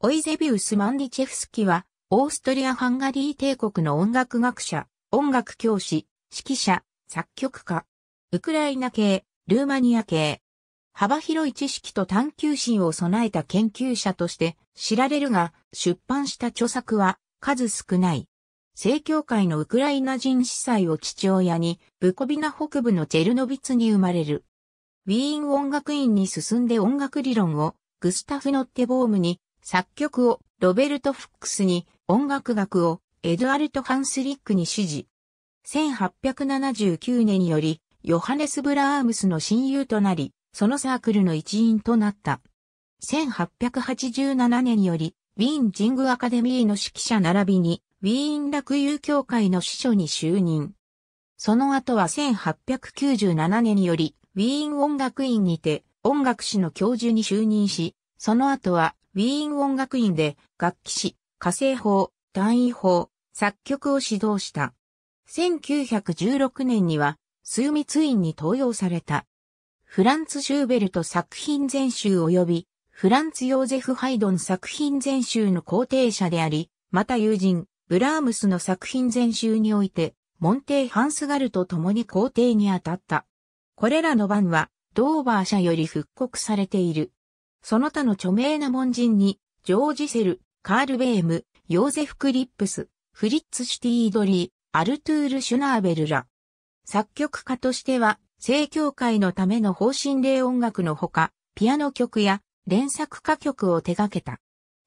オイゼビウス・マンディチェフスキは、オーストリア・ハンガリー帝国の音楽学者、音楽教師、指揮者、作曲家。ウクライナ系、ルーマニア系。幅広い知識と探求心を備えた研究者として知られるが、出版した著作は数少ない。正教会のウクライナ人司祭を父親に、ブコビナ北部のチェルノビツに生まれる。ウィーン音楽院に進んで音楽理論を、グスタフ・ノッテボームに作曲をロベルト・フックスに、音楽学をエドアルト・ハンスリックに指示。1879年より、ヨハネス・ブラームスの親友となり、そのサークルの一員となった。1887年より、ウィーン・ジング・アカデミーの指揮者並びに、ウィーン落友協会の司書に就任。その後は1897年より、ウィーン音楽院にて、音楽史の教授に就任し、その後は、ウィーン音楽院で楽器師、火星法、単位法、作曲を指導した。1916年には、ツ密院に登用された。フランツ・シューベルト作品全集及び、フランツ・ヨーゼフ・ハイドン作品全集の肯定者であり、また友人、ブラームスの作品全集において、モンテイ・ハンスガルと共に肯定に当たった。これらの版は、ドーバー社より復刻されている。その他の著名な門人に、ジョージ・セル、カール・ベーム、ヨーゼフ・クリップス、フリッツ・シティ・ドリー、アルトゥール・シュナーベルら。作曲家としては、正教会のための方針霊音楽のほか、ピアノ曲や連作歌曲を手掛けた。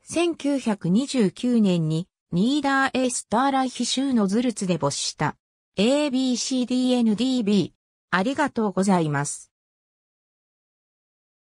1929年に、ニーダー・エースターライヒ州のズルツで没した。ABCDNDB。ありがとうございます。